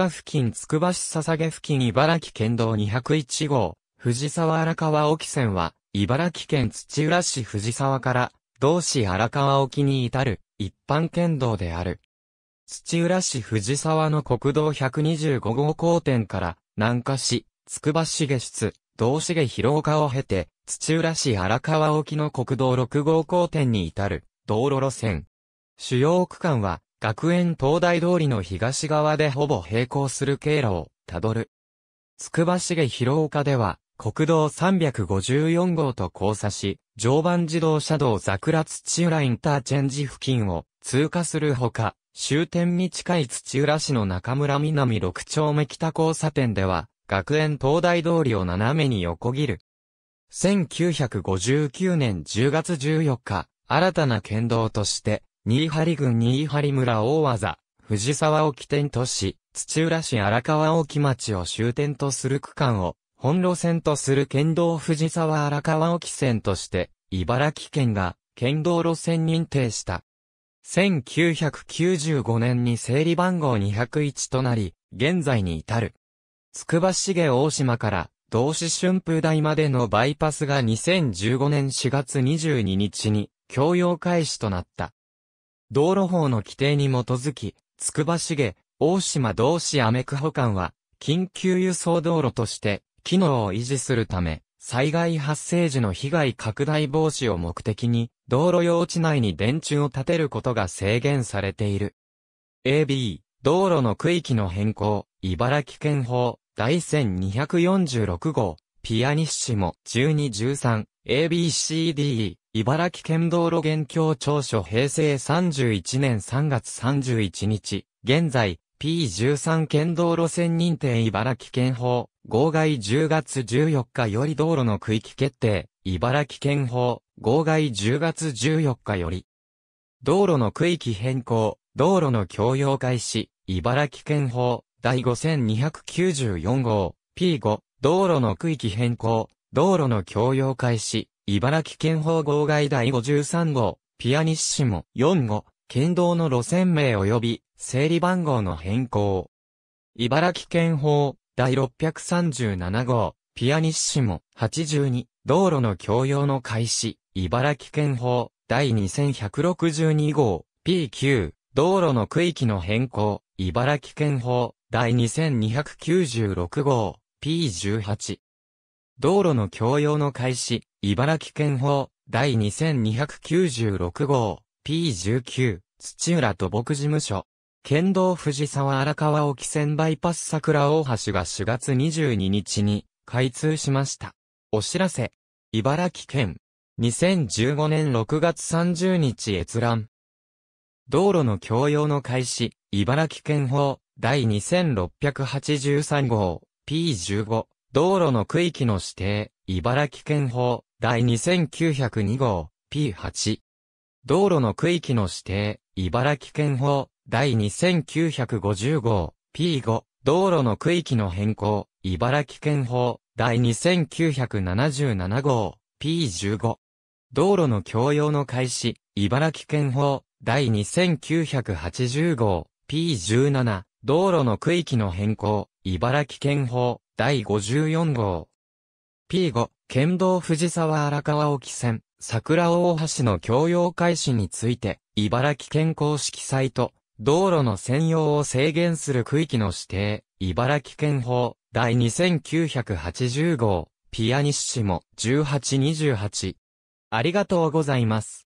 葉付近つくば市捧げ付近茨城県道201号、藤沢荒川沖線は、茨城県土浦市藤沢から、同市荒川沖に至る、一般県道である。土浦市藤沢の国道125号交点から、南下し、つくば市下出、道市下広岡を経て、土浦市荒川沖の国道6号交点に至る、道路路線。主要区間は、学園東大通りの東側でほぼ並行する経路をたどる。つくば市毛広岡では、国道354号と交差し、常磐自動車道桜土浦インターチェンジ付近を通過するほか、終点に近い土浦市の中村南6丁目北交差点では、学園東大通りを斜めに横切る。1959年10月14日、新たな県道として、新張郡新張村大技、藤沢を起点とし、土浦市荒川沖町を終点とする区間を、本路線とする県道藤沢荒川沖線として、茨城県が、県道路線認定した。1995年に整理番号201となり、現在に至る。つくば市毛大島から、同志春風台までのバイパスが2015年4月22日に、共用開始となった。道路法の規定に基づき、つくば市下、大島同市アメク保管は、緊急輸送道路として、機能を維持するため、災害発生時の被害拡大防止を目的に、道路用地内に電柱を建てることが制限されている。AB、道路の区域の変更、茨城県法、第1246号、ピアニッシモ、1213、ABCDE、茨城県道路現況調書平成31年3月31日、現在、P13 県道路線認定茨城県法、号外10月14日より道路の区域決定、茨城県法、号外10月14日より、道路の区域変更、道路の共用開始、茨城県法、第5294号、P5、道路の区域変更、道路の共用開始、茨城県法号外第53号、ピアニッシモ4号、県道の路線名及び、整理番号の変更。茨城県法、第637号、ピアニッシモ82、道路の共用の開始、茨城県法、第2162号、P9、道路の区域の変更、茨城県法、第2296号、P18。道路の共用の開始、茨城県法、第2296号、P19、土浦土木事務所。県道藤沢荒川沖線バイパス桜大橋が4月22日に開通しました。お知らせ。茨城県。2015年6月30日閲覧。道路の共用の開始、茨城県法、第2683号、P15、道路の区域の指定、茨城県法、第2902号 P8。道路の区域の指定、茨城県法第2950号 P5。道路の区域の変更、茨城県法第2977号 P15。道路の共用の開始、茨城県法第2980号 P17。道路の区域の変更、茨城県法第54号 P5、県道藤沢荒川沖線、桜大橋の共用開始について、茨城県公式サイト、道路の専用を制限する区域の指定、茨城県法、第2980号、ピアニッシモ、1828。ありがとうございます。